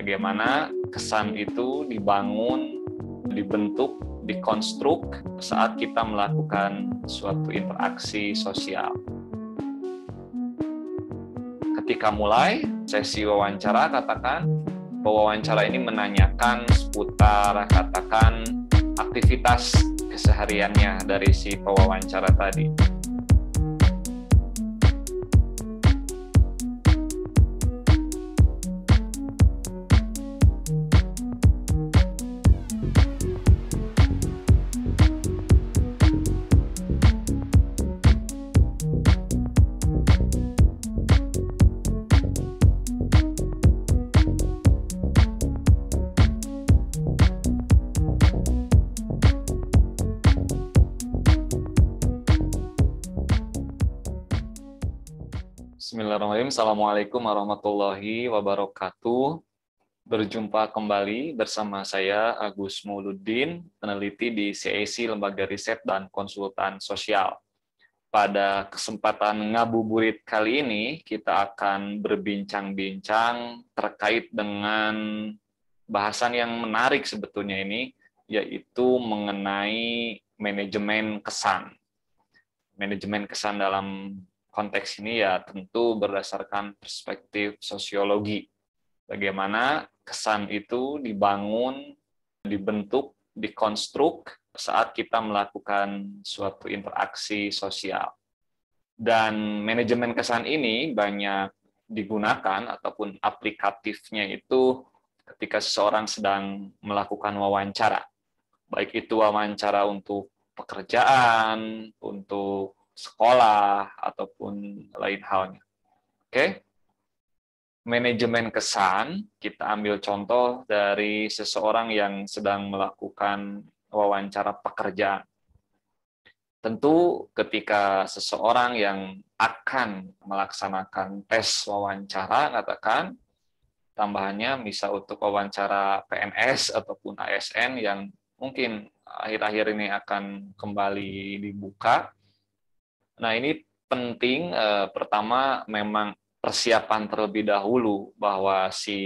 bagaimana kesan itu dibangun, dibentuk, dikonstruk saat kita melakukan suatu interaksi sosial. Ketika mulai sesi wawancara, katakan bahwa wawancara ini menanyakan seputar katakan aktivitas kesehariannya dari si pewawancara tadi. Bismillahirrahmanirrahim. Assalamualaikum warahmatullahi wabarakatuh. Berjumpa kembali bersama saya Agus Muludin, peneliti di CAC Lembaga Riset dan Konsultan Sosial. Pada kesempatan ngabuburit kali ini, kita akan berbincang-bincang terkait dengan bahasan yang menarik sebetulnya ini, yaitu mengenai manajemen kesan. Manajemen kesan dalam konteks ini ya tentu berdasarkan perspektif sosiologi. Bagaimana kesan itu dibangun, dibentuk, dikonstruk saat kita melakukan suatu interaksi sosial. Dan manajemen kesan ini banyak digunakan ataupun aplikatifnya itu ketika seseorang sedang melakukan wawancara. Baik itu wawancara untuk pekerjaan, untuk sekolah ataupun lain halnya. Oke. Okay? Manajemen kesan, kita ambil contoh dari seseorang yang sedang melakukan wawancara pekerja. Tentu ketika seseorang yang akan melaksanakan tes wawancara katakan tambahannya bisa untuk wawancara PNS ataupun ASN yang mungkin akhir-akhir ini akan kembali dibuka Nah, ini penting eh, pertama memang persiapan terlebih dahulu bahwa si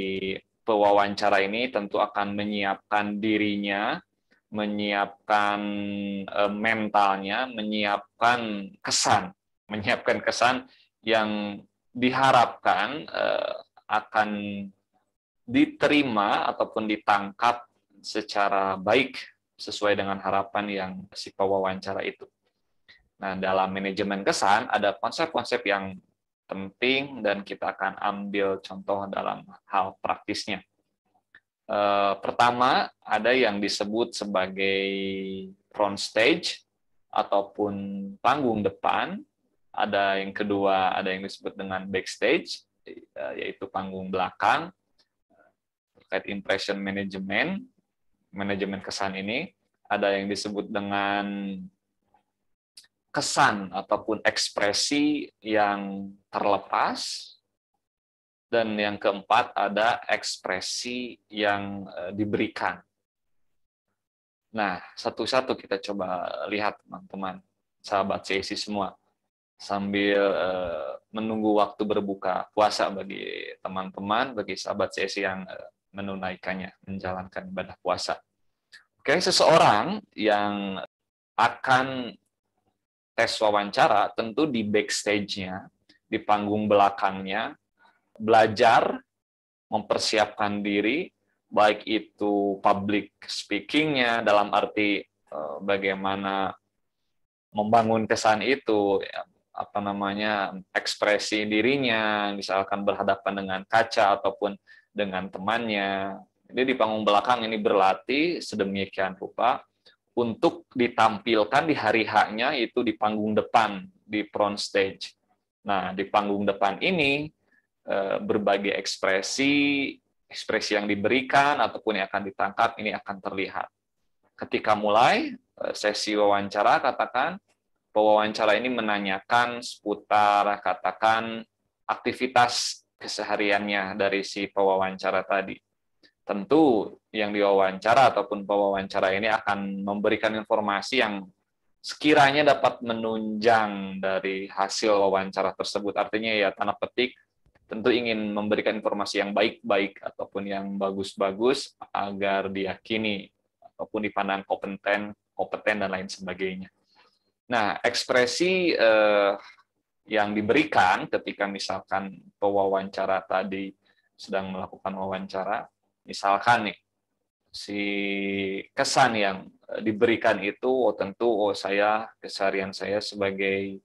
pewawancara ini tentu akan menyiapkan dirinya, menyiapkan eh, mentalnya, menyiapkan kesan, menyiapkan kesan yang diharapkan eh, akan diterima ataupun ditangkap secara baik sesuai dengan harapan yang si pewawancara itu. Nah, dalam manajemen kesan ada konsep-konsep yang penting dan kita akan ambil contoh dalam hal praktisnya. E, pertama, ada yang disebut sebagai front stage ataupun panggung depan. Ada yang kedua, ada yang disebut dengan backstage, eh, yaitu panggung belakang terkait impression management, manajemen kesan ini. Ada yang disebut dengan kesan ataupun ekspresi yang terlepas dan yang keempat ada ekspresi yang eh, diberikan. Nah, satu-satu kita coba lihat teman-teman, sahabat CIC semua sambil eh, menunggu waktu berbuka puasa bagi teman-teman, bagi sahabat CIC yang eh, menunaikannya, menjalankan ibadah puasa. Oke, seseorang yang akan tes wawancara tentu di backstage-nya, di panggung belakangnya, belajar, mempersiapkan diri, baik itu public speaking-nya dalam arti eh, bagaimana membangun kesan itu, ya, apa namanya, ekspresi dirinya, misalkan berhadapan dengan kaca ataupun dengan temannya. Jadi di panggung belakang ini berlatih sedemikian rupa, untuk ditampilkan di hari haknya itu di panggung depan di front stage. Nah, di panggung depan ini eh, berbagai ekspresi ekspresi yang diberikan ataupun yang akan ditangkap ini akan terlihat. Ketika mulai eh, sesi wawancara katakan pewawancara ini menanyakan seputar katakan aktivitas kesehariannya dari si pewawancara tadi tentu yang diwawancara ataupun pewawancara ini akan memberikan informasi yang sekiranya dapat menunjang dari hasil wawancara tersebut. Artinya ya tanah petik tentu ingin memberikan informasi yang baik-baik ataupun yang bagus-bagus agar diyakini ataupun dipandang kompeten, kompeten dan lain sebagainya. Nah, ekspresi eh, yang diberikan ketika misalkan pewawancara tadi sedang melakukan wawancara, misalkan nih si kesan yang eh, diberikan itu oh tentu oh saya keseharian saya sebagai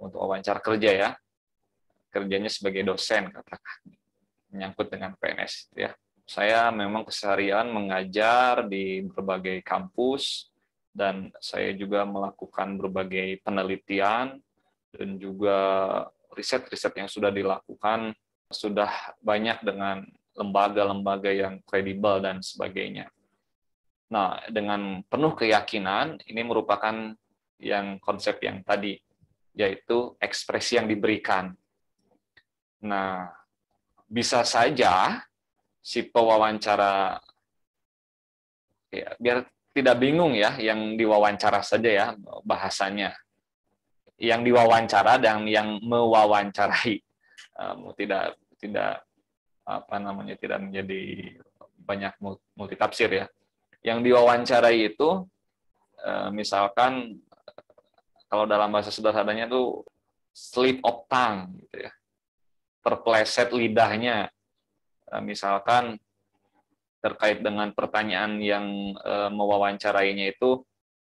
untuk wawancara kerja ya kerjanya sebagai dosen katakan menyangkut dengan PNS gitu ya saya memang keseharian mengajar di berbagai kampus dan saya juga melakukan berbagai penelitian dan juga riset-riset yang sudah dilakukan sudah banyak dengan lembaga-lembaga yang kredibel dan sebagainya. Nah, dengan penuh keyakinan, ini merupakan yang konsep yang tadi, yaitu ekspresi yang diberikan. Nah, bisa saja si pewawancara, ya, biar tidak bingung ya, yang diwawancara saja ya bahasanya. Yang diwawancara dan yang mewawancarai. tidak tidak apa namanya tidak menjadi banyak multitafsir ya. Yang diwawancarai itu eh, misalkan kalau dalam bahasa sederhananya itu slip of tongue gitu ya. Terpleset lidahnya. Eh, misalkan terkait dengan pertanyaan yang eh, mewawancarainya itu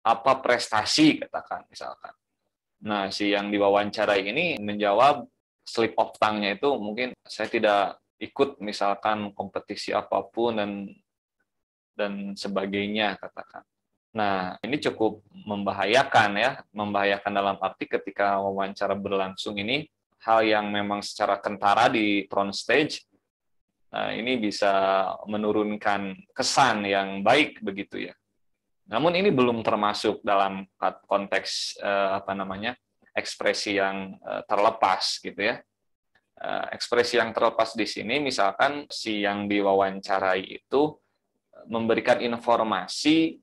apa prestasi katakan misalkan. Nah, si yang diwawancarai ini menjawab slip of tongue-nya itu mungkin saya tidak ikut misalkan kompetisi apapun dan dan sebagainya katakan. Nah, ini cukup membahayakan ya, membahayakan dalam arti ketika wawancara berlangsung ini hal yang memang secara kentara di front stage Nah, ini bisa menurunkan kesan yang baik begitu ya. Namun ini belum termasuk dalam konteks eh, apa namanya? ekspresi yang eh, terlepas gitu ya. Eh, ekspresi yang terlepas di sini misalkan si yang diwawancarai itu eh, memberikan informasi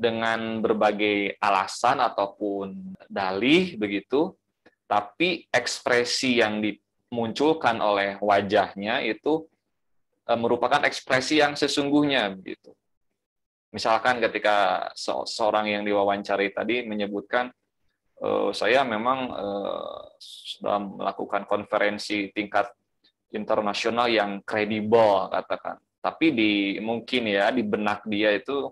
dengan berbagai alasan ataupun dalih begitu tapi ekspresi yang dimunculkan oleh wajahnya itu eh, merupakan ekspresi yang sesungguhnya begitu. Misalkan ketika seorang yang diwawancari tadi menyebutkan Eh, saya memang eh, sudah melakukan konferensi tingkat internasional yang kredibel katakan. Tapi di mungkin ya di benak dia itu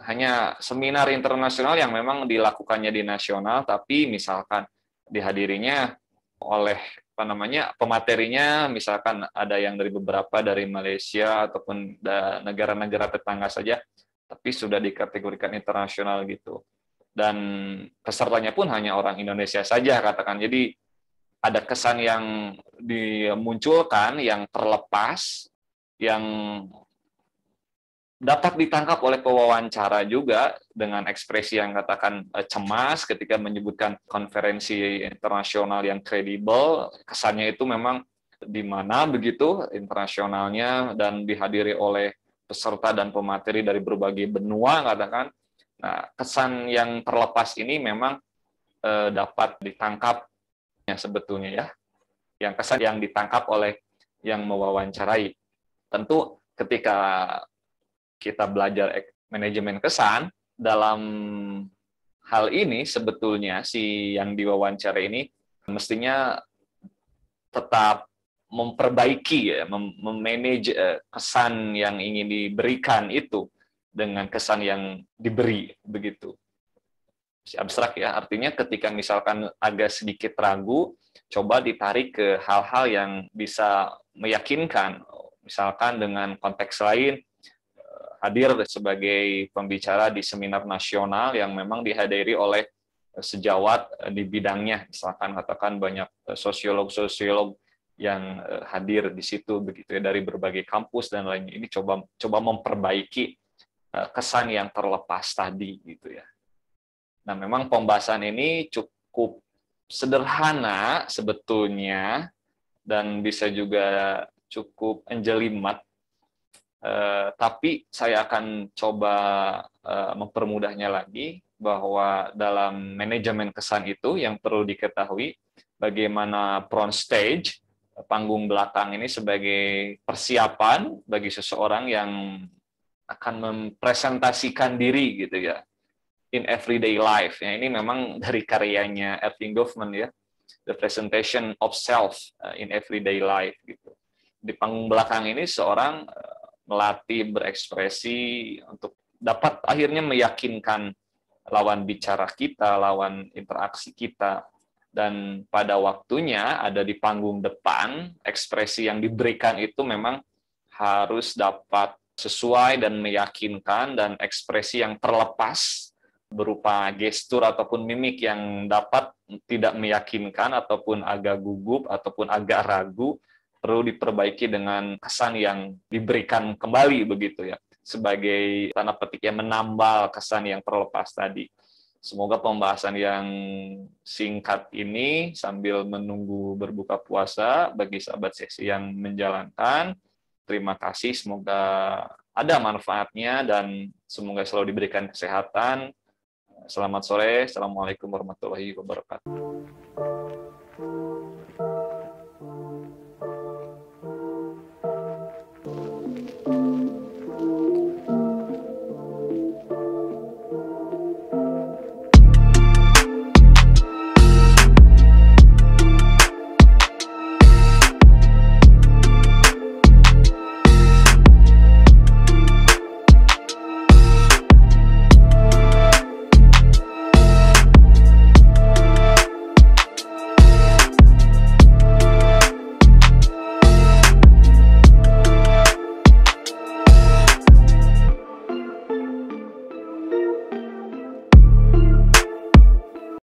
hanya seminar internasional yang memang dilakukannya di nasional tapi misalkan dihadirinya oleh apa namanya pematerinya misalkan ada yang dari beberapa dari Malaysia ataupun negara-negara tetangga saja tapi sudah dikategorikan internasional gitu dan pesertanya pun hanya orang Indonesia saja katakan. Jadi ada kesan yang dimunculkan yang terlepas yang dapat ditangkap oleh pewawancara juga dengan ekspresi yang katakan eh, cemas ketika menyebutkan konferensi internasional yang kredibel kesannya itu memang di mana begitu internasionalnya dan dihadiri oleh peserta dan pemateri dari berbagai benua katakan Nah, kesan yang terlepas ini memang eh, dapat ditangkap ya sebetulnya ya. Yang kesan yang ditangkap oleh yang mewawancarai. Tentu ketika kita belajar manajemen kesan dalam hal ini sebetulnya si yang diwawancara ini mestinya tetap memperbaiki ya, memanage eh, kesan yang ingin diberikan itu dengan kesan yang diberi begitu. si Abstrak ya, artinya ketika misalkan agak sedikit ragu, coba ditarik ke hal-hal yang bisa meyakinkan, misalkan dengan konteks lain, eh, hadir sebagai pembicara di seminar nasional yang memang dihadiri oleh sejawat eh, di bidangnya, misalkan katakan banyak eh, sosiolog-sosiolog yang hadir di situ begitu ya dari berbagai kampus dan lainnya. Ini coba coba memperbaiki Eh, kesan yang terlepas tadi gitu ya. Nah, memang pembahasan ini cukup sederhana sebetulnya dan bisa juga cukup enjelimat. Eh, tapi saya akan coba eh, mempermudahnya lagi bahwa dalam manajemen kesan itu yang perlu diketahui bagaimana front stage panggung belakang ini sebagai persiapan bagi seseorang yang akan mempresentasikan diri gitu ya in everyday life. Ya, ini memang dari karyanya Erving Goffman ya, the presentation of self uh, in everyday life gitu. Di panggung belakang ini seorang melatih uh, berekspresi untuk dapat akhirnya meyakinkan lawan bicara kita, lawan interaksi kita dan pada waktunya ada di panggung depan ekspresi yang diberikan itu memang harus dapat sesuai dan meyakinkan dan ekspresi yang terlepas berupa gestur ataupun mimik yang dapat tidak meyakinkan ataupun agak gugup ataupun agak ragu perlu diperbaiki dengan kesan yang diberikan kembali begitu ya sebagai tanda petik yang menambal kesan yang terlepas tadi. Semoga pembahasan yang singkat ini sambil menunggu berbuka puasa bagi sahabat seksi yang menjalankan Terima kasih, semoga ada manfaatnya dan semoga selalu diberikan kesehatan. Selamat sore, Assalamualaikum warahmatullahi wabarakatuh.